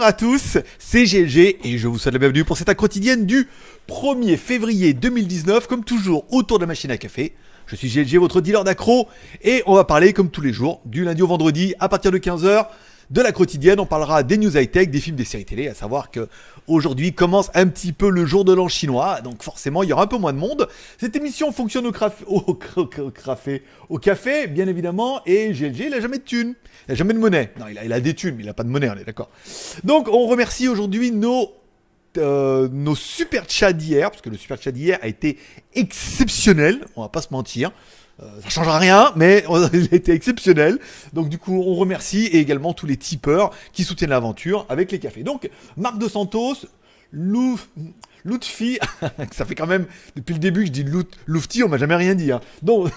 Bonjour à tous, c'est GLG et je vous souhaite la bienvenue pour cette accro quotidienne du 1er février 2019, comme toujours autour de la machine à café. Je suis GLG, votre dealer d'accro, et on va parler comme tous les jours, du lundi au vendredi à partir de 15h, de la quotidienne. On parlera des news high-tech, des films, des séries télé, à savoir que aujourd'hui commence un petit peu le jour de l'an chinois, donc forcément il y aura un peu moins de monde. Cette émission fonctionne au, au, café, bien évidemment, et GLG, il n'a jamais de thunes, il n'a jamais de monnaie. Non, il a, il a des thunes, mais il a pas de monnaie, on est d'accord. Donc on remercie aujourd'hui nos euh, nos super chats d'hier, parce que le super chat d'hier a été exceptionnel, on va pas se mentir. Euh, ça changera rien, mais il a exceptionnel. Donc du coup, on remercie et également tous les tipeurs qui soutiennent l'aventure avec les cafés. Donc, Marc de Santos, Lou, Lutfi, ça fait quand même, depuis le début, je dis Lutfi, on m'a jamais rien dit. Hein. Donc,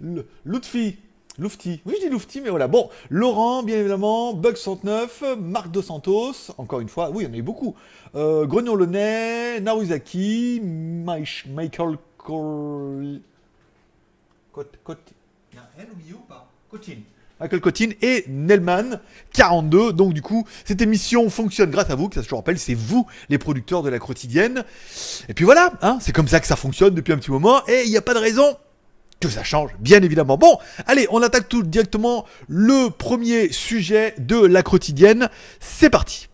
Lutfi, Loufti. Oui, je dis Loufti, mais voilà. Bon, Laurent, bien évidemment, Bug109, Marc Dos Santos, encore une fois, oui, il y en a eu beaucoup. Euh, lenay Naruzaki, Michael Michael Cotin et Nelman 42. Donc du coup, cette émission fonctionne grâce à vous, que ça je vous rappelle, c'est vous les producteurs de la quotidienne. Et puis voilà, hein, c'est comme ça que ça fonctionne depuis un petit moment, et il n'y a pas de raison ça change, bien évidemment. Bon, allez, on attaque tout directement le premier sujet de la quotidienne. C'est parti.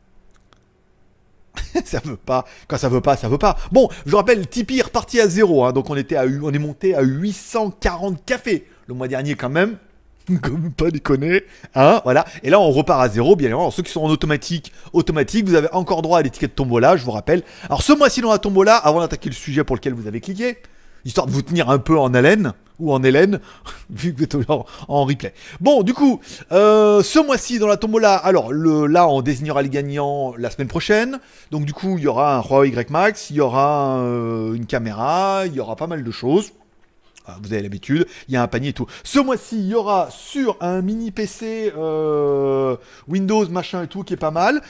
ça veut pas. Quand ça veut pas, ça veut pas. Bon, je rappelle, Tipeee parti à zéro. Hein. donc on, était à, on est monté à 840 cafés le mois dernier quand même. comme pas déconner, hein, voilà. Et là, on repart à zéro, bien évidemment. ceux qui sont en automatique, automatique, vous avez encore droit à l'étiquette tombola, je vous rappelle. Alors, ce mois-ci dans la tombola, avant d'attaquer le sujet pour lequel vous avez cliqué, histoire de vous tenir un peu en haleine ou en hélène, vu que vous êtes en, replay. Bon, du coup, euh, ce mois-ci dans la tombola, alors le, là on désignera les gagnants la semaine prochaine. Donc du coup, il y aura un roi Y Max, il y aura euh, une caméra, il y aura pas mal de choses. Ah, vous avez l'habitude, il y a un panier et tout. Ce mois-ci, il y aura sur un mini PC euh, Windows, machin et tout, qui est pas mal.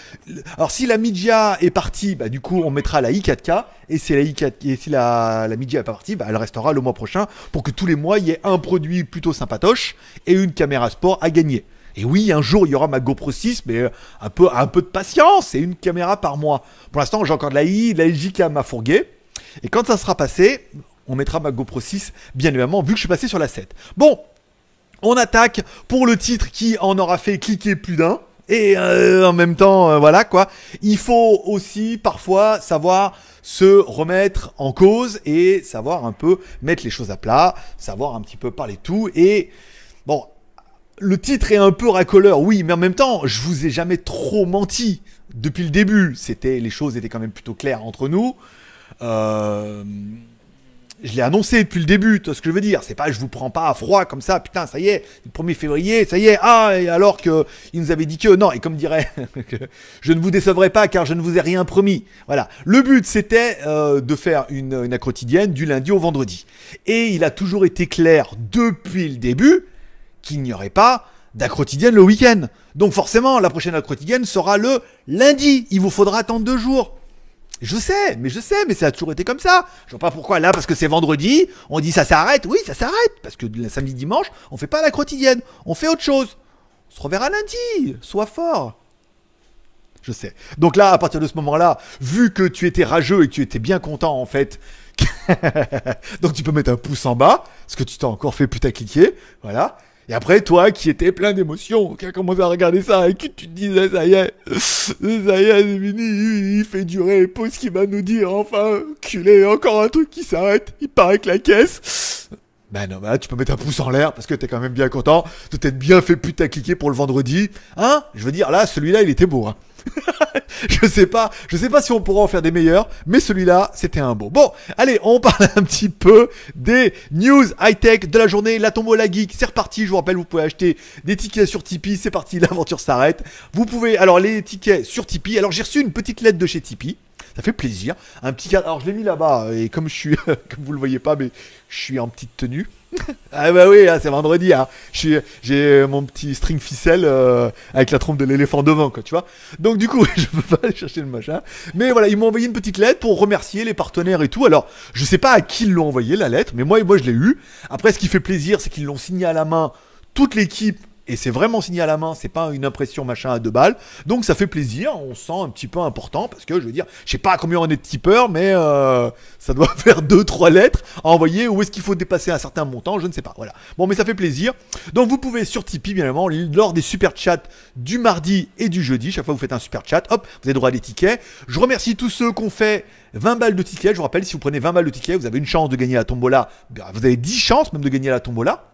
Alors si la Midia est partie, bah, du coup on mettra la i4K, et si la, i4, et si la, Midja est pas partie, bah, elle restera le mois prochain, pour que tous les mois, il y ait un produit plutôt sympatoche, et une caméra sport à gagner. Et oui, un jour il y aura ma GoPro 6, mais euh, un peu, un peu de patience et une caméra par mois. Pour l'instant, j'ai encore de la I, la LJK m'a fourgué. Et quand ça sera passé, on mettra ma GoPro 6, bien évidemment, vu que je suis passé sur la 7. Bon, on attaque pour le titre qui en aura fait cliquer plus d'un. Et euh, en même temps, euh, voilà quoi. Il faut aussi parfois savoir se remettre en cause et savoir un peu mettre les choses à plat, savoir un petit peu parler tout. Et bon, le titre est un peu racoleur, oui, mais en même temps, je vous ai jamais trop menti depuis le début. C'était les choses étaient quand même plutôt claires entre nous. Euh, je l'ai annoncé depuis le début, tu ce que je veux dire. C'est pas je vous prends pas à froid comme ça, putain, ça y est, le 1er février, ça y est, ah, et alors que nous avait dit que non, et comme dirait, je ne vous décevrai pas car je ne vous ai rien promis. Voilà. Le but c'était euh, de faire une, une quotidienne du lundi au vendredi. Et il a toujours été clair depuis le début qu'il n'y aurait pas quotidienne le week-end. Donc forcément, la prochaine quotidienne sera le lundi. Il vous faudra attendre deux jours. Je sais, mais je sais, mais ça a toujours été comme ça. Je vois pas pourquoi là, parce que c'est vendredi, on dit ça s'arrête. Oui, ça s'arrête, parce que le samedi dimanche, on fait pas la quotidienne, on fait autre chose. On se reverra lundi. Sois fort. Je sais. Donc là, à partir de ce moment-là, vu que tu étais rageux et que tu étais bien content en fait, donc tu peux mettre un pouce en bas, parce que tu t'as encore fait cliquer, voilà. Et après, toi, qui étais plein d'émotions, qui a commencé à regarder ça, et que tu te disais, ça y est, ça y est, il fait durer, pose ce qu'il va nous dire, enfin, culé, encore un truc qui s'arrête, il part avec la caisse. Ben non, bah tu peux mettre un pouce en l'air parce que t'es quand même bien content de t'être bien fait putain cliquer pour le vendredi. Hein Je veux dire, là, celui-là, il était beau. Hein je sais pas, je sais pas si on pourra en faire des meilleurs, mais celui-là, c'était un beau. Bon, allez, on parle un petit peu des news high-tech de la journée. La tombeau la geek, c'est reparti. Je vous rappelle, vous pouvez acheter des tickets sur Tipeee. C'est parti, l'aventure s'arrête. Vous pouvez, alors, les tickets sur Tipeee. Alors, j'ai reçu une petite lettre de chez Tipeee. Ça fait plaisir. Un petit cadre. Alors je l'ai mis là-bas et comme je suis, comme vous le voyez pas, mais je suis en petite tenue. ah bah oui, c'est vendredi. Hein. J'ai mon petit string ficelle euh, avec la trompe de l'éléphant devant, quoi, tu vois. Donc du coup, je peux pas aller chercher le machin. Mais voilà, ils m'ont envoyé une petite lettre pour remercier les partenaires et tout. Alors, je sais pas à qui ils l'ont envoyé la lettre, mais moi, moi je l'ai eu. Après, ce qui fait plaisir, c'est qu'ils l'ont signé à la main toute l'équipe et c'est vraiment signé à la main, c'est pas une impression machin à deux balles. Donc ça fait plaisir, on sent un petit peu important parce que je veux dire, je sais pas combien on est de tipeurs, mais euh, ça doit faire deux trois lettres à envoyer. Où est-ce qu'il faut dépasser un certain montant Je ne sais pas. Voilà. Bon, mais ça fait plaisir. Donc vous pouvez sur Tipeee, bien évidemment, lors des super chats du mardi et du jeudi, chaque fois que vous faites un super chat, hop, vous avez droit à des tickets. Je remercie tous ceux qui ont fait 20 balles de tickets. Je vous rappelle, si vous prenez 20 balles de tickets, vous avez une chance de gagner la tombola. Bah, vous avez 10 chances même de gagner la tombola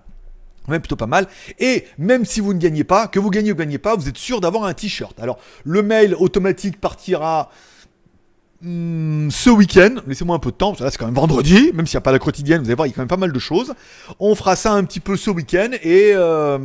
même plutôt pas mal. Et même si vous ne gagnez pas, que vous gagnez ou ne gagnez pas, vous êtes sûr d'avoir un t-shirt. Alors, le mail automatique partira hmm, ce week-end, laissez-moi un peu de temps, parce que là c'est quand même vendredi, même s'il n'y a pas la quotidienne, vous allez voir, il y a quand même pas mal de choses. On fera ça un petit peu ce week-end et... Euh,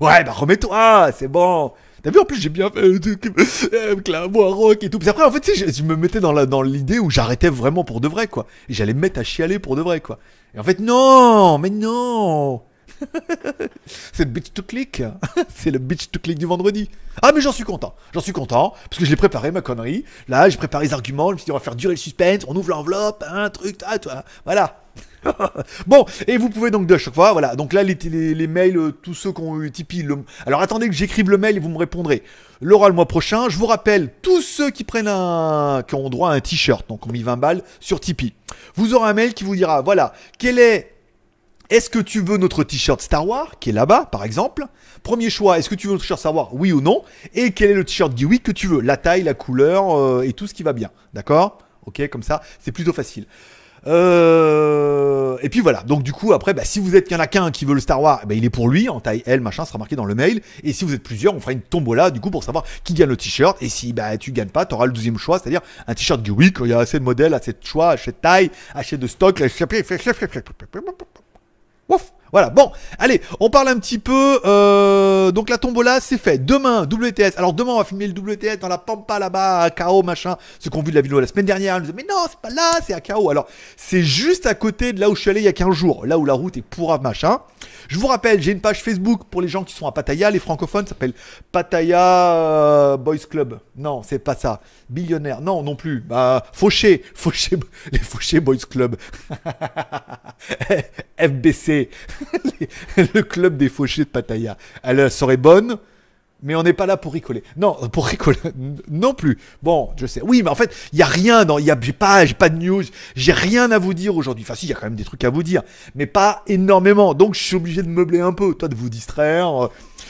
ouais, bah remets-toi, ah, c'est bon. T'as vu, en plus j'ai bien fait le truc euh, avec la rock et tout. Puis après, en fait, je, je me mettais dans, la, dans l'idée où j'arrêtais vraiment pour de vrai, quoi. Et j'allais me mettre à chialer pour de vrai, quoi. Et en fait, non, mais non c'est le bitch to click. c'est le bitch to click du vendredi. Ah, mais j'en suis content. J'en suis content. Parce que je l'ai préparé, ma connerie. Là, j'ai préparé les arguments. on va faire durer le suspense. On ouvre l'enveloppe. Un truc, ah, toi. Voilà. bon, et vous pouvez donc de chaque fois, voilà. Donc là, les, mails, euh, tous ceux qui ont eu Tipeee. Alors attendez que j'écrive le mail et vous me répondrez. L'aura le mois prochain. Je vous rappelle, tous ceux qui prennent un. qui ont droit à un t-shirt, donc on mis 20 balles, sur Tipeee. Vous aurez un mail qui vous dira, voilà, quel est est-ce que tu veux notre t-shirt Star Wars, qui est là-bas, par exemple Premier choix, est-ce que tu veux notre t-shirt Star Wars, oui ou non Et quel est le t-shirt oui que tu veux La taille, la couleur et tout ce qui va bien. D'accord Ok, comme ça, c'est plutôt facile. Et puis voilà. Donc du coup, après, si vous êtes qu'il y en a qu'un qui veut le Star Wars, il est pour lui en taille L, machin, sera marqué dans le mail. Et si vous êtes plusieurs, on fera une tombola du coup pour savoir qui gagne le t-shirt. Et si bah tu gagnes pas, tu auras le deuxième choix, c'est-à-dire un t-shirt quand Il y a assez de modèles, assez de choix, assez de taille, assez de stock. Woof. Voilà, bon, allez, on parle un petit peu. Euh, donc la tombola, c'est fait. Demain, WTS. Alors demain, on va filmer le WTS dans la Pampa là-bas, à machin. Ceux qui ont vu de la vidéo la semaine dernière, ils nous dit, mais non, c'est pas là, c'est à K.O., Alors, c'est juste à côté de là où je suis allé il y a 15 jours, là où la route est pourra, machin. Je vous rappelle, j'ai une page Facebook pour les gens qui sont à Pattaya, les francophones, s'appellent s'appelle Pattaya euh, Boys Club. Non, c'est pas ça. Billionnaire, non, non plus. Bah, Fauché, Fauché, les Fauché Boys Club. FBC. le club des fauchés de Pattaya. Elle serait bonne, mais on n'est pas là pour rigoler. Non, pour rigoler non plus. Bon, je sais. Oui, mais en fait, il y a rien dans il y a j'ai pas pas de news, j'ai rien à vous dire aujourd'hui. Enfin si, il y a quand même des trucs à vous dire, mais pas énormément. Donc je suis obligé de meubler un peu, toi de vous distraire, euh,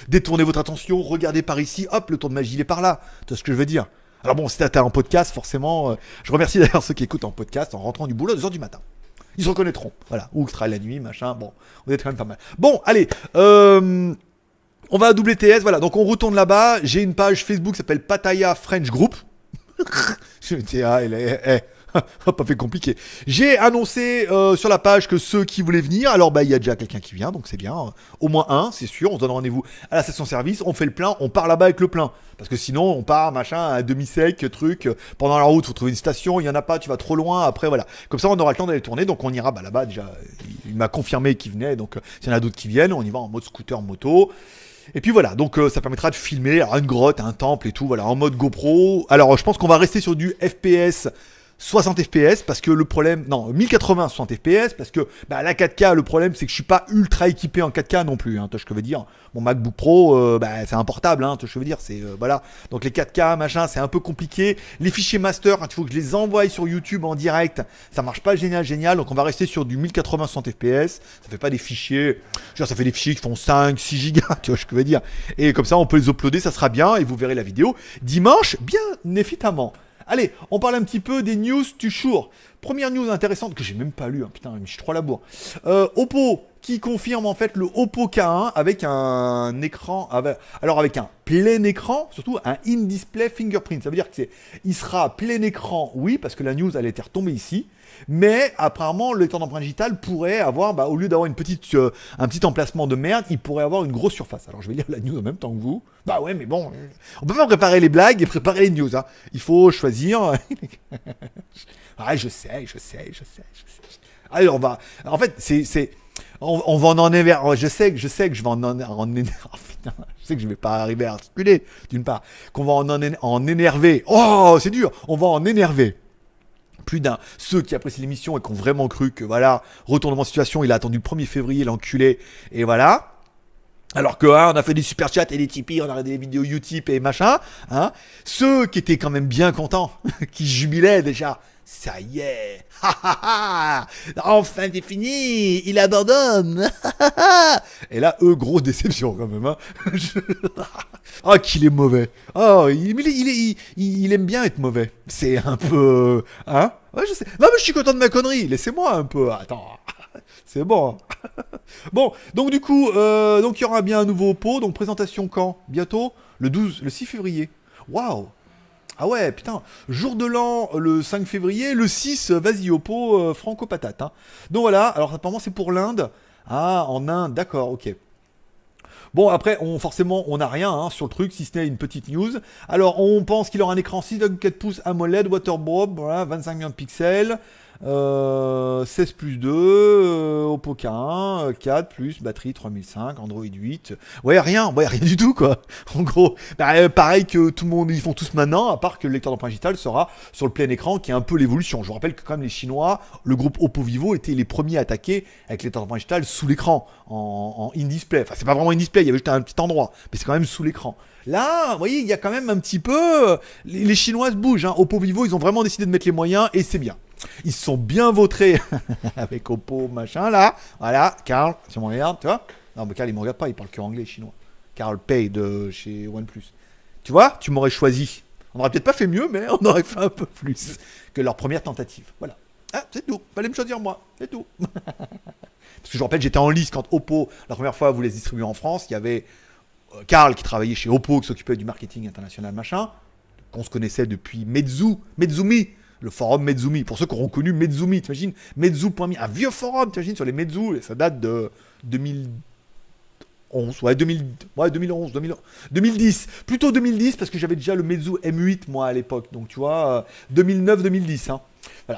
détourner votre attention, regardez par ici, hop, le tour de magie il est par là. Tu ce que je veux dire Alors bon, si t'as un podcast, forcément, euh, je remercie d'ailleurs ceux qui écoutent en podcast en rentrant du boulot à 2h du matin. Ils se reconnaîtront. Voilà. Ou sera la nuit, machin. Bon, on est quand même pas mal. Bon, allez. Euh, on va à WTS. Voilà. Donc on retourne là-bas. J'ai une page Facebook qui s'appelle Pataya French Group. Je me dis, ah, elle est, pas fait compliqué. J'ai annoncé euh, sur la page que ceux qui voulaient venir, alors bah il y a déjà quelqu'un qui vient, donc c'est bien. Hein. Au moins un, c'est sûr. On se donne rendez-vous à la station service, on fait le plein, on part là-bas avec le plein. Parce que sinon, on part machin à demi-sec, truc. Pendant la route, faut trouver une station, il y en a pas, tu vas trop loin. Après voilà, comme ça on aura le temps d'aller tourner, donc on ira bah, là-bas déjà. Il m'a confirmé qu'il venait, donc euh, s'il y en a d'autres qui viennent, on y va en mode scooter, moto. Et puis voilà, donc euh, ça permettra de filmer une grotte, un temple et tout, voilà, en mode GoPro. Alors je pense qu'on va rester sur du FPS 60 fps parce que le problème non 1080 60 fps parce que bah, la 4K le problème c'est que je suis pas ultra équipé en 4K non plus hein, ce que je veux dire mon MacBook Pro euh, bah, c'est un portable hein, ce que je veux dire c'est euh, voilà donc les 4K machin c'est un peu compliqué les fichiers master il hein, faut que je les envoie sur YouTube en direct ça marche pas génial génial donc on va rester sur du 1080 60 fps ça fait pas des fichiers genre ça fait des fichiers qui font 5 6 gigas tu vois ce que je veux dire et comme ça on peut les uploader ça sera bien et vous verrez la vidéo dimanche bien évidemment Allez, on parle un petit peu des news du jour. Première news intéressante que j'ai même pas lu, hein, putain, je suis trop la bourre. Euh, Oppo qui confirme en fait le Oppo K1 avec un écran, ah ben, alors avec un plein écran, surtout un in-display fingerprint. Ça veut dire que c'est, il sera plein écran, oui, parce que la news allait être retombée ici. Mais apparemment, le temps d'emprunt digital pourrait avoir, bah, au lieu d'avoir une petite, euh, un petit emplacement de merde, il pourrait avoir une grosse surface. Alors je vais lire la news en même temps que vous. Bah ouais, mais bon, euh, on peut pas préparer les blagues et préparer les news. Hein. Il faut choisir. ah, je sais, je sais, je sais, je sais. Allez, on va. En fait, c'est. On, on, va en énerver. Je sais que je sais que je vais en, en, oh, je sais que je vais pas arriver à articuler d'une part. Qu'on va en, en énerver. Oh, c'est dur. On va en énerver plus d'un. Ceux qui apprécient l'émission et qui ont vraiment cru que voilà, retournement de situation, il a attendu le 1er février, l'enculé, et voilà. Alors que hein, on a fait des super chats et des Tipeee, on a regardé des vidéos Utip et machin. Hein. Ceux qui étaient quand même bien contents, qui jubilaient déjà, ça y est, ha enfin c'est fini, il abandonne. Et là, eux, grosse déception quand même. ah, qu'il est mauvais. Oh, il, il, il, aime bien être mauvais. C'est un peu, hein Ouais, je sais. Non, mais je suis content de ma connerie. Laissez-moi un peu. Attends. C'est bon. Hein. bon, donc du coup, euh, donc il y aura bien un nouveau pot. Donc présentation quand Bientôt Le 12, le 6 février. Waouh ah ouais, putain, jour de l'an, le 5 février, le 6, vas-y, au euh, franco-patate. Hein. Donc voilà, alors apparemment c'est pour l'Inde. Ah, en Inde, d'accord, ok. Bon, après, on, forcément, on n'a rien hein, sur le truc, si ce n'est une petite news. Alors, on pense qu'il aura un écran 6,4 pouces AMOLED, waterproof, voilà, 25 millions de pixels. 16 euh, plus 2, euh, Oppo k 1, 4 euh, plus batterie 3005, Android 8. Ouais, rien, ouais, rien du tout, quoi. En gros, bah, pareil que tout le monde, ils font tous maintenant, à part que le lecteur d'empreinte digitales sera sur le plein écran, qui est un peu l'évolution. Je vous rappelle que, quand même, les Chinois, le groupe Oppo Vivo était les premiers à attaquer avec le lecteur d'emprunt digitales sous l'écran, en, in-display. Enfin, c'est pas vraiment in-display, il y avait juste un petit endroit, mais c'est quand même sous l'écran. Là, vous voyez, il y a quand même un petit peu. Les, les Chinois se bougent. Hein. Oppo Vivo, ils ont vraiment décidé de mettre les moyens et c'est bien. Ils se sont bien vautrés avec Oppo, machin, là. Voilà, Carl, tu me regardes, tu vois. Non, mais Carl, il me regarde pas, il parle que anglais, chinois. Carl Pay de chez OnePlus. Tu vois, tu m'aurais choisi. On aurait peut-être pas fait mieux, mais on aurait fait un peu plus que leur première tentative. Voilà. Ah, c'est tout. Fallait me choisir moi. C'est tout. Parce que je vous rappelle, j'étais en lice quand Oppo, la première fois, vous les distribuer en France. Il y avait euh, Carl qui travaillait chez Oppo, qui s'occupait du marketing international, machin. Qu'on se connaissait depuis Mezu, Mezumi, le forum Mezumi. Pour ceux qui auront connu Mezumi, t'imagines Mezu.me, un vieux forum, t'imagines, sur les Mezu, et ça date de 2011, ouais, 2000, 2011, 2010, plutôt 2010, parce que j'avais déjà le Mezu M8, moi, à l'époque, donc tu vois, 2009-2010, euh, hein.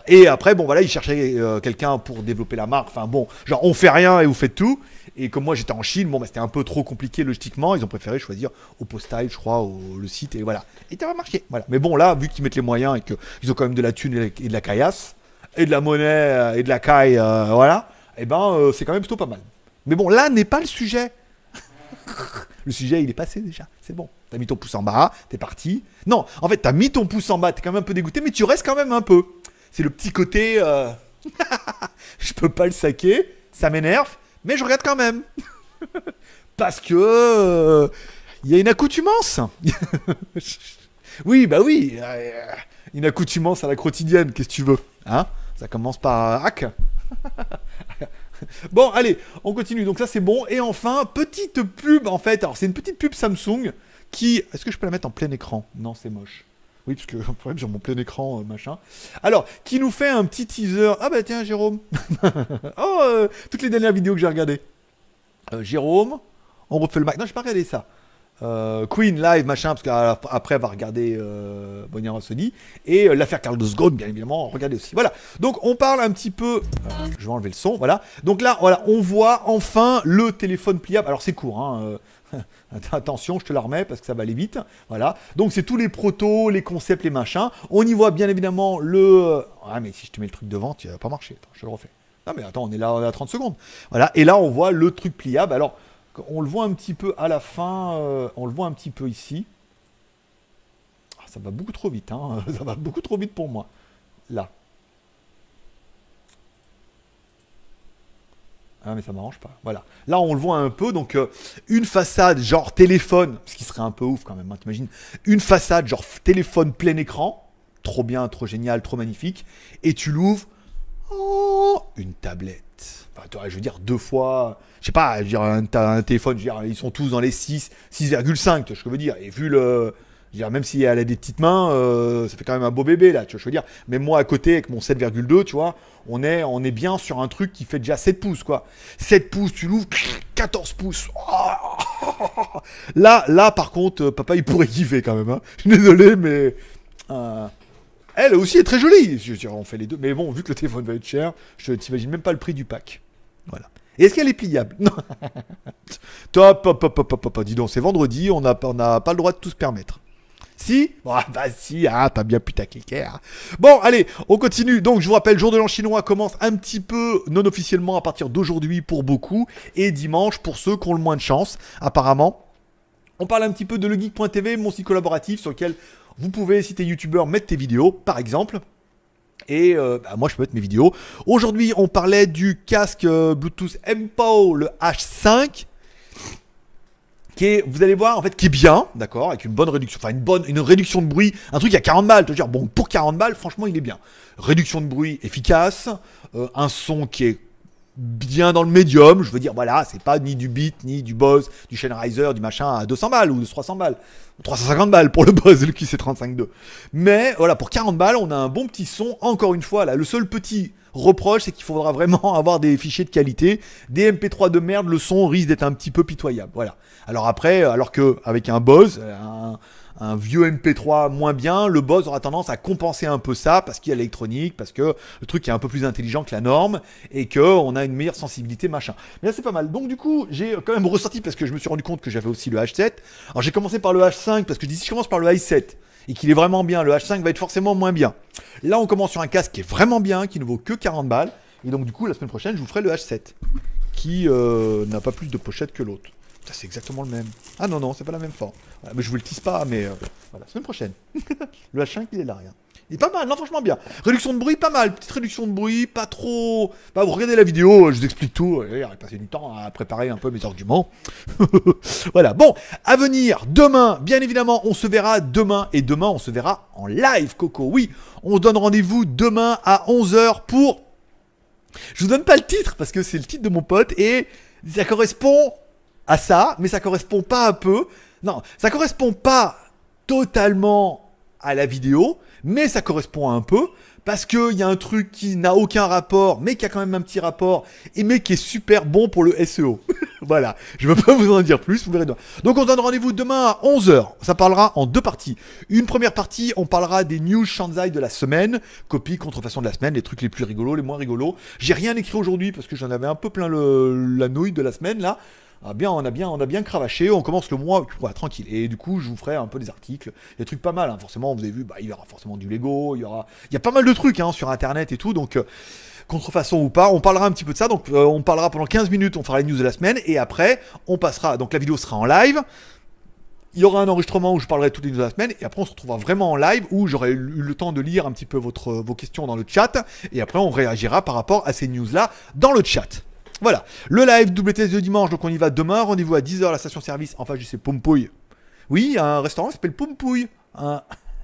Et après, bon, voilà, ils cherchaient euh, quelqu'un pour développer la marque. Enfin, bon, genre, on fait rien et vous faites tout. Et comme moi j'étais en Chine, bon, bah, c'était un peu trop compliqué logistiquement. Ils ont préféré choisir au postage, je crois, le site. Et voilà. Et ça remarqué marché. Voilà. Mais bon, là, vu qu'ils mettent les moyens et qu'ils ont quand même de la thune et, de la caillasse, et de la monnaie euh, et de la caille, euh, voilà, et eh ben euh, c'est quand même plutôt pas mal. Mais bon, là n'est pas le sujet. le sujet, il est passé déjà. C'est bon. T'as mis ton pouce en bas, t'es parti. Non, en fait, t'as mis ton pouce en bas, t'es quand même un peu dégoûté, mais tu restes quand même un peu. C'est le petit côté. je peux pas le saquer, ça m'énerve, mais je regarde quand même. Parce que. il euh, y a une accoutumance. oui, bah oui. Euh, une accoutumance à la quotidienne, qu'est-ce que tu veux Hein Ça commence par euh, hack. bon, allez, on continue. Donc ça, c'est bon. Et enfin, petite pub, en fait. Alors, c'est une petite pub Samsung qui... Est-ce que je peux la mettre en plein écran Non, c'est moche. Oui, parce que j'ai mon plein écran, euh, machin. Alors, qui nous fait un petit teaser. Ah bah tiens, Jérôme. oh, euh, toutes les dernières vidéos que j'ai regardées. Euh, Jérôme, on refait le Mac. Non, n'ai pas regardé ça. Queen live, machin, parce qu'après, va regarder Bonnie Sony. Et l'affaire Carlos Ghosn, bien évidemment, regardez aussi. Voilà. Donc, on parle un petit peu. je vais enlever le son, voilà. Donc là, voilà, on voit enfin le téléphone pliable. Alors, c'est court, hein. attention, je te la remets parce que ça va aller vite. Voilà. Donc c'est tous les protos, les concepts, les machins. On y voit bien évidemment le. Euh, ah mais si je te mets le truc devant, tu vas pas marcher. je le refais. Non mais attends, on est là on à 30 secondes. Voilà. Et là on voit le truc pliable. Alors on le voit un petit peu à la fin. Euh, on le voit un petit peu ici. Ah, ça va beaucoup trop vite. Hein. ça va beaucoup trop vite pour moi. Là. Ah, mais ça m'arrange pas. Voilà. Là, on le voit un peu. Donc, euh, une façade genre téléphone, ce qui serait un peu ouf quand même, tu hein, t'imagines Une façade genre téléphone plein écran, trop bien, trop génial, trop magnifique. Et tu l'ouvres, oh, une tablette. je veux dire, deux fois, je sais pas, je veux dire, un, téléphone, je veux ils sont tous dans les 6, 6,5, tu vois que je veux dire. Et vu le, même si elle a des petites mains, euh, ça fait quand même un beau bébé là, tu vois, je veux dire. Même moi à côté avec mon 7,2, tu vois, on est, on est bien sur un truc qui fait déjà 7 pouces, quoi. 7 pouces, tu l'ouvres, 14 pouces. là, là par contre, euh, papa il pourrait kiffer quand même. Hein. Je suis désolé, mais. Euh, elle aussi est très jolie. Je on fait les deux. Mais bon, vu que le téléphone va être cher, je t'imagine même pas le prix du pack. Voilà. Est-ce qu'elle est pliable Top, hop, hop, hop, hop, hop. Dis donc, c'est vendredi, on n'a on a pas le droit de tout se permettre. Si ah Bah si, ah, t'as bien hein. Bon, allez, on continue. Donc, je vous rappelle, Jour de l'an chinois commence un petit peu non officiellement à partir d'aujourd'hui pour beaucoup, et dimanche pour ceux qui ont le moins de chance, apparemment. On parle un petit peu de legeek.tv, mon site collaboratif sur lequel vous pouvez, si t'es youtubeur, mettre tes vidéos, par exemple. Et euh, bah, moi, je peux mettre mes vidéos. Aujourd'hui, on parlait du casque euh, Bluetooth MPO, le H5 qui est, vous allez voir, en fait, qui est bien, d'accord, avec une bonne réduction, enfin une bonne, une réduction de bruit, un truc à 40 balles, je veux dire, bon, pour 40 balles, franchement, il est bien. Réduction de bruit efficace, euh, un son qui est bien dans le médium, je veux dire, voilà, c'est pas ni du beat, ni du buzz, du riser, du machin à 200 balles ou 300 balles, 350 balles pour le buzz, le QC35.2. Mais voilà, pour 40 balles, on a un bon petit son, encore une fois, là, le seul petit reproche, c'est qu'il faudra vraiment avoir des fichiers de qualité. Des MP3 de merde, le son risque d'être un petit peu pitoyable. Voilà. Alors après, euh, alors que avec un Bose, euh, un, vieux MP3 moins bien, le Bose aura tendance à compenser un peu ça parce qu'il y a l'électronique, parce que le truc est un peu plus intelligent que la norme et que on a une meilleure sensibilité machin. Mais c'est pas mal. Donc du coup j'ai quand même ressorti parce que je me suis rendu compte que j'avais aussi le H7. Alors j'ai commencé par le H5 parce que je dis si je commence par le H7, et qu'il est vraiment bien. Le H5 va être forcément moins bien. Là, on commence sur un casque qui est vraiment bien, qui ne vaut que 40 balles. Et donc, du coup, la semaine prochaine, je vous ferai le H7, qui euh, n'a pas plus de pochette que l'autre. Ça, c'est exactement le même. Ah non, non, c'est pas la même forme. Ah, mais je vous le tisse pas, mais euh, voilà, semaine prochaine. le H5, il est là, rien. Il est pas mal, non, franchement bien. Réduction de bruit, pas mal. Petite réduction de bruit, pas trop. Bah, vous regardez la vidéo, je vous explique tout. J'ai passé du temps à préparer un peu mes arguments. voilà, bon, à venir, demain, bien évidemment, on se verra demain. Et demain, on se verra en live, Coco. Oui, on donne rendez-vous demain à 11h pour. Je vous donne pas le titre parce que c'est le titre de mon pote et ça correspond à ça, mais ça correspond pas un peu. Non, ça correspond pas totalement à la vidéo, mais ça correspond un peu, parce qu'il y a un truc qui n'a aucun rapport, mais qui a quand même un petit rapport, et mais qui est super bon pour le SEO. voilà, je ne veux pas vous en dire plus, vous verrez demain. Donc on donne rendez-vous demain à 11h, ça parlera en deux parties. Une première partie, on parlera des news Shanzai de la semaine, copie, contrefaçon de la semaine, les trucs les plus rigolos, les moins rigolos. J'ai rien écrit aujourd'hui parce que j'en avais un peu plein la nouille de la semaine là ah bien, on a bien, on a bien cravaché, on commence le mois tranquille. Et du coup, je vous ferai un peu des articles, des trucs pas mal. Hein. Forcément, vous avez vu, bah, il y aura forcément du Lego, il y aura, il y a pas mal de trucs hein, sur Internet et tout. Donc, euh, contrefaçon ou pas, on parlera un petit peu de ça. Donc, euh, on parlera pendant 15 minutes, on fera les news de la semaine et après, on passera. Donc, la vidéo sera en live. Il y aura un enregistrement où je parlerai toutes les news de la semaine et après on se retrouvera vraiment en live où j'aurai eu le temps de lire un petit peu vos questions dans le chat et après on réagira par rapport à ces news là dans le chat. Voilà, le live WTS de dimanche, donc on y va demain. Rendez-vous à 10h à la station-service en face du c'est Pompouille. Oui, un restaurant qui s'appelle Pompouille. un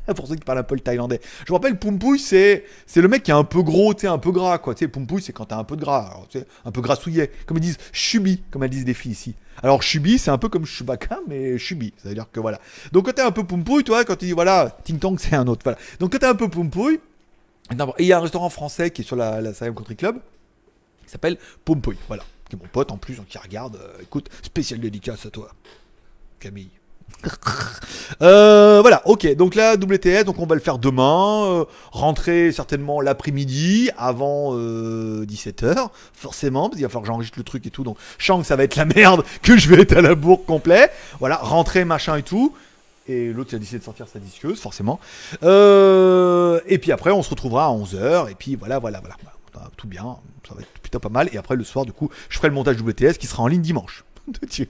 hein. pour ceux qui parlent un peu le thaïlandais. Je vous rappelle, Pompouille, c'est, c'est le mec qui est un peu gros, tu un peu gras, quoi. Tu Pompouille, c'est quand t'as un peu de gras, un peu grassouillet. Comme ils disent, chubi, comme elles disent les filles ici. Alors, chubi, c'est un peu comme Chewbacca, mais chubi. C'est-à-dire que voilà. Donc, quand t'es un peu Pompouille, toi, quand tu dis, voilà, Ting Tong, c'est un autre. Voilà. Donc, quand t'es un peu Pompouille, et il y a un restaurant français qui est sur la, la Country Club s'appelle Pompouille. Voilà, qui est mon pote en plus, donc qui regarde. Euh, écoute, spécial dédicace à toi, Camille. Euh, voilà, ok, donc là, WTS, donc on va le faire demain, euh, rentrer certainement l'après-midi, avant 17h, forcément, parce qu'il va falloir que j'enregistre le truc et tout, donc je sens que ça va être la merde, que je vais être à la bourre complet, voilà, rentrer, machin et tout, et l'autre il a décidé de sortir sa disqueuse, forcément, et puis après on se retrouvera à 11h, et puis voilà, voilà, voilà. Bah, tout bien, ça va être plutôt pas mal. Et après, le soir, du coup, je ferai le montage WTS qui sera en ligne dimanche.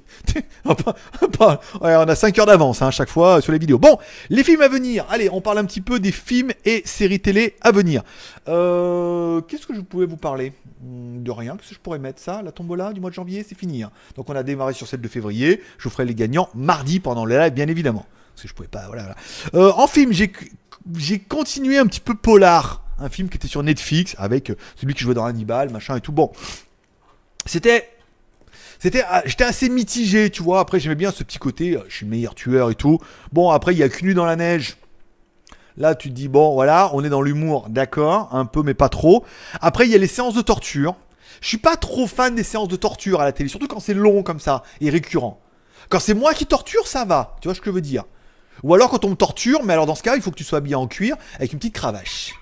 on a 5 heures d'avance hein, à chaque fois euh, sur les vidéos. Bon, les films à venir. Allez, on parle un petit peu des films et séries télé à venir. Euh, qu'est-ce que je pouvais vous parler hmm, De rien. Qu'est-ce que je pourrais mettre ça La tombola du mois de janvier, c'est fini. Hein. Donc on a démarré sur celle de février. Je ferai les gagnants mardi pendant les live, bien évidemment. Parce que je pouvais pas. Voilà. Euh, en film, j'ai continué un petit peu polar un film qui était sur Netflix avec euh, celui qui jouait dans Hannibal, machin et tout. Bon, c'était c'était ah, j'étais assez mitigé tu vois après j'aimais bien ce petit côté euh, je suis le meilleur tueur et tout bon après il y a nu dans la neige là tu te dis bon voilà on est dans l'humour d'accord un peu mais pas trop après il y a les séances de torture je suis pas trop fan des séances de torture à la télé surtout quand c'est long comme ça et récurrent quand c'est moi qui torture ça va tu vois ce que je veux dire ou alors quand on me torture mais alors dans ce cas il faut que tu sois bien en cuir avec une petite cravache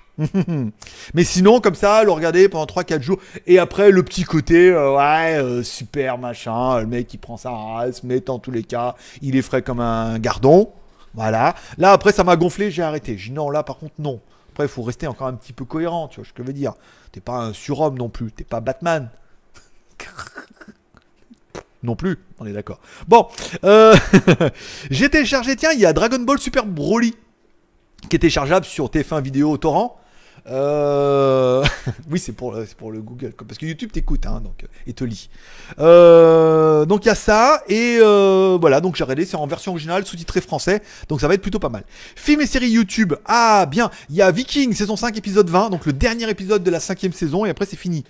Mais sinon, comme ça, le regarder pendant 3-4 jours. Et après, le petit côté, euh, ouais, euh, super, machin. Le mec, il prend sa race, mais dans tous les cas, il est frais comme un gardon. Voilà. Là, après, ça m'a gonflé, j'ai arrêté. non, là, par contre, non. Après, il faut rester encore un petit peu cohérent, tu vois ce que je veux dire. T'es pas un surhomme non plus. T'es pas Batman. non plus, on est d'accord. Bon, euh, j'ai téléchargé, tiens, il y a Dragon Ball Super Broly qui était chargeable sur TF1 Vidéo Torrent. Euh... oui, c'est pour, le Google. Parce que YouTube t'écoute hein, donc, euh, et te lit. Euh, donc il y a ça. Et euh, voilà, donc j'ai regardé. C'est en version originale, sous-titré français. Donc ça va être plutôt pas mal. Films et séries YouTube. Ah, bien. Il y a Viking, saison 5, épisode 20. Donc le dernier épisode de la cinquième saison. Et après, c'est fini.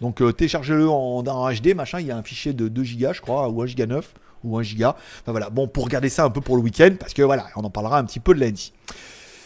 Donc téléchargez-le en, HD, machin. Il y a un fichier de 2 Go, je crois, ou 1 Go 9 ou 1 giga Enfin voilà, bon, pour regarder ça un peu pour le week-end, parce que voilà, on en parlera un petit peu de lundi.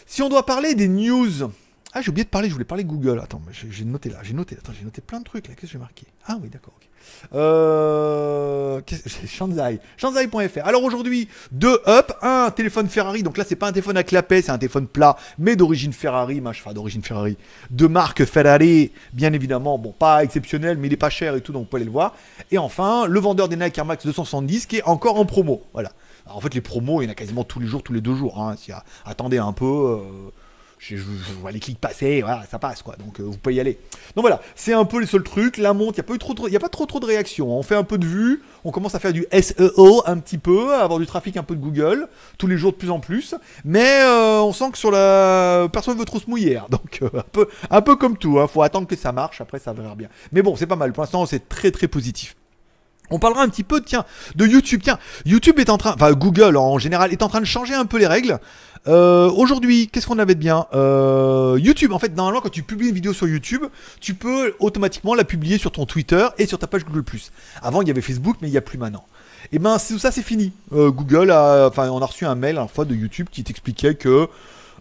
Si on doit parler des news, ah, j'ai oublié de parler, je voulais parler Google. Attends, j'ai noté là, j'ai noté, attends, j'ai noté plein de trucs là. Qu'est-ce que j'ai marqué Ah oui, d'accord, ok. Euh, Shanzai. Shanzai.fr. Alors aujourd'hui, deux up, un téléphone Ferrari. Donc là, c'est pas un téléphone à clapet, c'est un téléphone plat, mais d'origine Ferrari, enfin d'origine Ferrari, de marque Ferrari, bien évidemment. Bon, pas exceptionnel, mais il est pas cher et tout, donc vous pouvez aller le voir. Et enfin, le vendeur des Nike Air Max 270 qui est encore en promo. Voilà. en fait, les promos, il y en a quasiment tous les jours, tous les deux jours. Hein. attendez un peu. Euh, je, vois les clics passer, voilà, ça passe quoi. Donc euh, vous pouvez y aller. Donc voilà, c'est un peu les seuls trucs La montre, il n'y a pas eu trop, trop a pas trop de réactions. Hein. On fait un peu de vue, on commence à faire du SEO un petit peu, à avoir du trafic un peu de Google tous les jours de plus en plus. Mais euh, on sent que sur la personne veut trop se mouiller, hein. donc euh, un peu un peu comme tout. Hein. Faut attendre que ça marche, après ça verra bien. Mais bon, c'est pas mal. Pour l'instant, c'est très très positif. On parlera un petit peu, tiens, de YouTube. Tiens, YouTube est en train, enfin Google en général, est en train de changer un peu les règles. Euh, Aujourd'hui, qu'est-ce qu'on avait de bien euh, YouTube. En fait, normalement, quand tu publies une vidéo sur YouTube, tu peux automatiquement la publier sur ton Twitter et sur ta page Google. Avant, il y avait Facebook, mais il n'y a plus maintenant. Et eh ben, tout ça, c'est fini. Euh, Google a. Enfin, on a reçu un mail à la fois de YouTube qui t'expliquait que.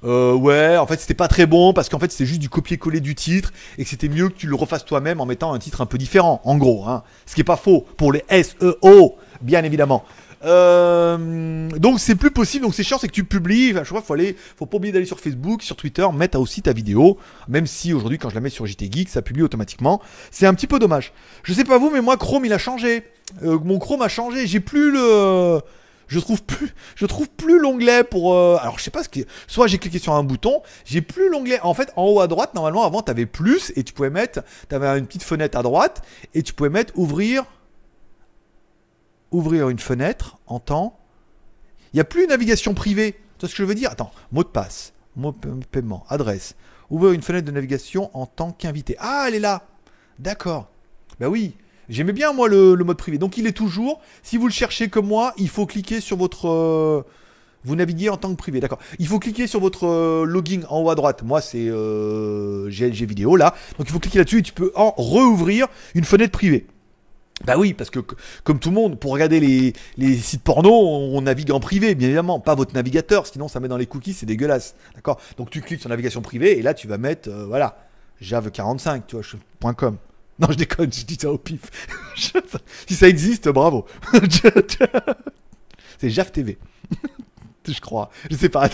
Euh, ouais, en fait c'était pas très bon parce qu'en fait c'était juste du copier-coller du titre et que c'était mieux que tu le refasses toi-même en mettant un titre un peu différent, en gros, hein. ce qui n'est pas faux pour les SEO, bien évidemment. Euh, donc c'est plus possible, donc c'est chiant, c'est que tu publies. je crois faut aller, faut pas oublier d'aller sur Facebook, sur Twitter, mettre aussi ta vidéo. Même si aujourd'hui, quand je la mets sur JT Geek, ça publie automatiquement. C'est un petit peu dommage. Je sais pas vous, mais moi Chrome il a changé. Euh, mon Chrome a changé. J'ai plus le je trouve plus je trouve plus l'onglet pour euh, alors je sais pas ce qui soit j'ai cliqué sur un bouton j'ai plus l'onglet en fait en haut à droite normalement avant t'avais plus et tu pouvais mettre t'avais une petite fenêtre à droite et tu pouvais mettre ouvrir ouvrir une fenêtre en temps. Il n'y a plus navigation privée. Tu ce que je veux dire Attends, mot de passe, mot de paiement, adresse. Ouvrir une fenêtre de navigation en tant qu'invité. Ah, elle est là D'accord. Ben oui, j'aimais bien moi le, mode privé. Donc il est toujours, si vous le cherchez comme moi, il faut cliquer sur votre... Euh, vous naviguez en tant que privé, d'accord. Il faut cliquer sur votre euh, login en haut à droite. Moi, c'est GLG euh, vidéo là. Donc il faut cliquer là-dessus et tu peux en rouvrir une fenêtre privée. Bah oui, parce que comme tout le monde, pour regarder les, sites porno, on, navigue en privé, bien évidemment, pas votre navigateur, sinon ça met dans les cookies, c'est dégueulasse. D'accord Donc tu cliques sur navigation privée et là tu vas mettre, euh, voilà, jave45, tu vois, Non, je déconne, je dis ça au pif. si ça existe, bravo. c'est Jave TV je crois. Je sais pas.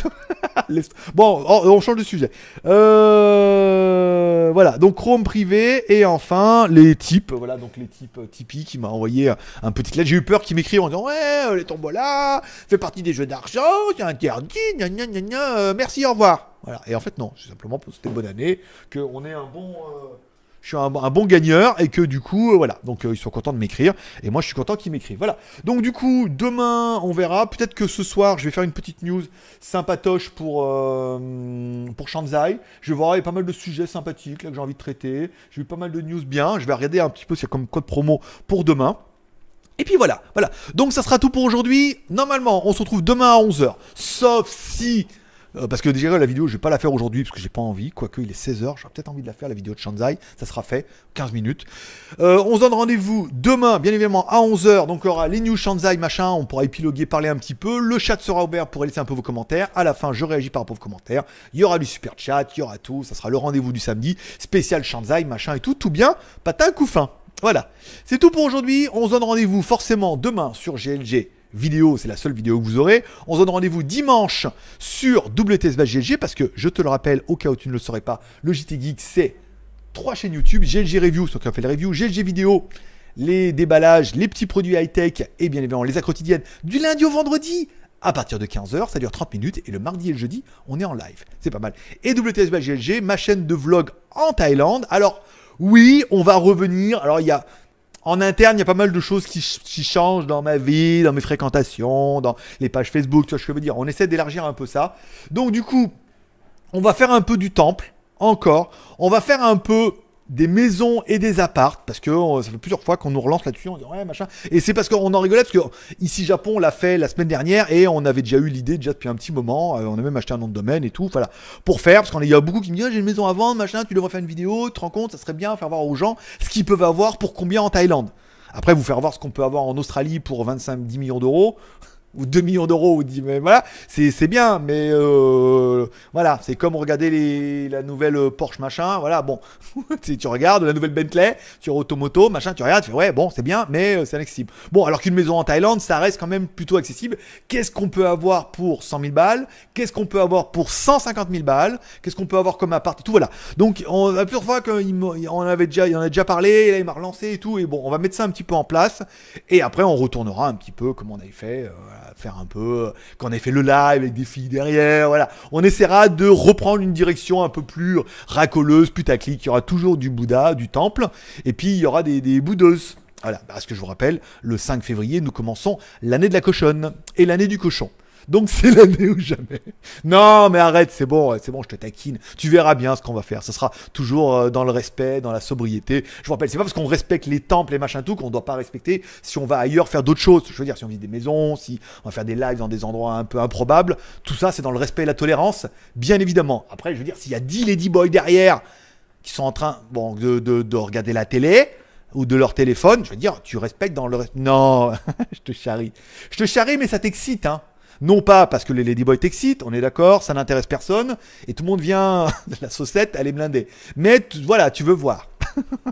bon, oh, on, change de sujet. Euh, voilà, donc Chrome privé et enfin les types. Voilà, donc les types euh, Tipeee qui m'a envoyé euh, un petit lettre. J'ai eu peur qu'ils m'écrivent en disant Ouais, les là fait partie des jeux d'argent, c'est interdit, gna gna gna gna, merci, au revoir. Voilà, et en fait, non, c'est simplement pour cette bonne année, qu'on ait un bon je suis un, bon gagneur et que du coup, euh, voilà. Donc euh, ils sont contents de m'écrire et moi je suis content qu'ils m'écrivent. Voilà. Donc du coup, demain on verra. Peut-être que ce soir je vais faire une petite news sympatoche pour euh, pour Shanzai. Je vais voir il y a pas mal de sujets sympathiques là que j'ai envie de traiter. J'ai eu pas mal de news bien. Je vais regarder un petit peu s'il y a comme code promo pour demain. Et puis voilà, voilà. Donc ça sera tout pour aujourd'hui. Normalement, on se retrouve demain à 11h. Sauf si euh, parce que déjà, la vidéo, je vais pas la faire aujourd'hui parce que j'ai pas envie. Quoique, il est 16h, j'aurais peut-être envie de la faire, la vidéo de Shanzai. Ça sera fait, 15 minutes. Euh, on se donne rendez-vous demain, bien évidemment, à 11h. Donc, il y aura les news Shanzai, machin. On pourra épiloguer, parler un petit peu. Le chat sera ouvert pour laisser un peu vos commentaires. À la fin, je réagis par rapport aux commentaires. Il y aura du super chat, il y aura tout. Ça sera le rendez-vous du samedi. Spécial Shanzai, machin et tout. Tout bien. Patin, coup fin. Voilà. C'est tout pour aujourd'hui. On se donne rendez-vous forcément demain sur GLG vidéo, c'est la seule vidéo que vous aurez. On se donne rendez-vous dimanche sur GLG parce que je te le rappelle, au cas où tu ne le saurais pas, le JT Geek c'est trois chaînes YouTube, GLG Review, sur qui on fait les reviews, GLG Vidéo, les déballages, les petits produits high-tech et bien évidemment les quotidiennes du lundi au vendredi à partir de 15h, ça dure 30 minutes et le mardi et le jeudi, on est en live. C'est pas mal. Et WTSBGLG, ma chaîne de vlog en Thaïlande. Alors oui, on va revenir. Alors il y a en interne, il y a pas mal de choses qui, changent dans ma vie, dans mes fréquentations, dans les pages Facebook, tu vois ce que je veux dire. On essaie d'élargir un peu ça. Donc du coup, on va faire un peu du temple, encore. On va faire un peu des maisons et des appartes parce que euh, ça fait plusieurs fois qu'on nous relance là-dessus, on dit ouais machin. Et c'est parce qu'on en rigolait parce que ici Japon l'a fait la semaine dernière et on avait déjà eu l'idée déjà depuis un petit moment. Euh, on a même acheté un nom de domaine et tout, voilà, pour faire parce qu'il y a beaucoup qui me disent ah, j'ai une maison à vendre machin, tu devrais faire une vidéo, te rends compte, ça serait bien faire voir aux gens ce qu'ils peuvent avoir pour combien en Thaïlande. Après vous faire voir ce qu'on peut avoir en Australie pour 25 10 millions d'euros ou 2 millions d'euros, ou 10, mais voilà, c'est bien, mais euh, voilà, c'est comme regarder les, la nouvelle Porsche machin, voilà, bon, si tu regardes la nouvelle Bentley sur Automoto, machin, tu regardes, tu fais ouais, bon, c'est bien, mais euh, c'est inaccessible. Bon, alors qu'une maison en Thaïlande, ça reste quand même plutôt accessible. Qu'est-ce qu'on peut avoir pour 100 000 balles Qu'est-ce qu'on peut avoir pour 150 000 balles Qu'est-ce qu'on peut avoir comme appart et tout, voilà. Donc, on, la plusieurs fois qu'on avait déjà, il en a déjà parlé, là, il m'a relancé et tout, et bon, on va mettre ça un petit peu en place, et après, on retournera un petit peu comme on avait fait. Euh, faire un peu, qu'on ait fait le live avec des filles derrière, voilà. On essaiera de reprendre une direction un peu plus racoleuse, putaclic. Il y aura toujours du Bouddha, du temple, et puis il y aura des, des Voilà, parce que je vous rappelle, le 5 février, nous commençons l'année de la cochonne et l'année du cochon. Donc c'est l'année ou jamais. Non, mais arrête, c'est bon, c'est bon, je te taquine. Tu verras bien ce qu'on va faire. Ce sera toujours euh, dans le respect, dans la sobriété. Je vous rappelle, c'est pas parce qu'on respecte les temples et machin tout qu'on ne doit pas respecter si on va ailleurs faire d'autres choses. Je veux dire, si on vit des maisons, si on va faire des lives dans des endroits un peu improbables, tout ça c'est dans le respect et la tolérance, bien évidemment. Après, je veux dire, s'il y a 10 ladyboys derrière qui sont en train de, regarder la télé, ou de leur téléphone, je veux dire, tu respectes dans le... Non, je te charrie. Je te charrie, mais ça t'excite, hein. Non pas parce que les Ladyboys t'excitent, on est d'accord, ça n'intéresse personne, et tout le monde vient, de la saucette, elle est blindée. Mais voilà, tu veux voir.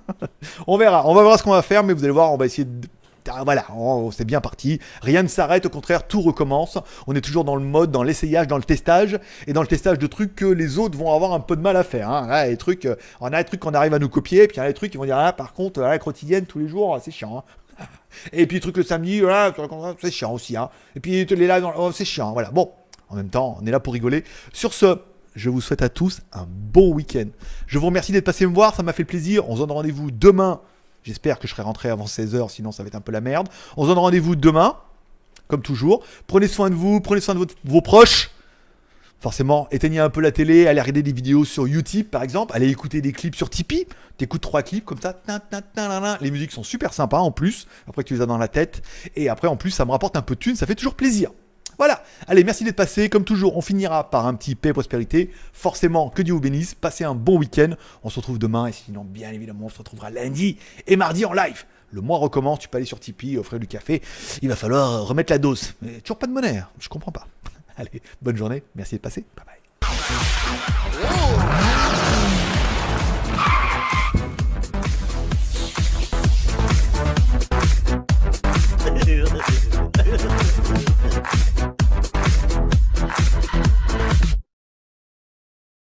on verra, on va voir ce qu'on va faire, mais vous allez voir, on va essayer de ah, voilà, c'est bien parti. Rien ne s'arrête, au contraire, tout recommence. On est toujours dans le mode, dans l'essayage, dans le testage, et dans le testage de trucs que les autres vont avoir un peu de mal à faire. Hein. trucs, euh, on a des trucs qu'on arrive à nous copier, et puis il y a des trucs qui vont dire, ah, par contre, la quotidienne, tous les jours, c'est chiant. Hein. Et puis, le truc le samedi, c'est chiant aussi. Hein. Et puis, les lives, oh, c'est chiant. Voilà. Bon, en même temps, on est là pour rigoler. Sur ce, je vous souhaite à tous un bon week-end. Je vous remercie d'être passé me voir, ça m'a fait plaisir. On se donne rendez-vous demain. J'espère que je serai rentré avant 16h, sinon ça va être un peu la merde. On se donne rendez-vous demain, comme toujours. Prenez soin de vous, prenez soin de vos proches forcément, éteignez un peu la télé, allez regarder des vidéos sur YouTube par exemple, allez écouter des clips sur Tipeee, t'écoutes trois clips comme ça, les musiques sont super sympas en plus, après tu les as dans la tête, et après en plus ça me rapporte un peu de thunes, ça fait toujours plaisir. Voilà, allez, merci d'être passé, comme toujours on finira par un petit paix et prospérité, forcément que Dieu vous bénisse, passez un bon week-end, on se retrouve demain, et sinon bien évidemment on se retrouvera lundi et mardi en live. Le mois recommence, tu peux aller sur Tipeee, offrir du café, il va falloir remettre la dose. Mais toujours pas de monnaie, hein. je comprends pas. Allez, bonne journée, merci de passer, bye bye.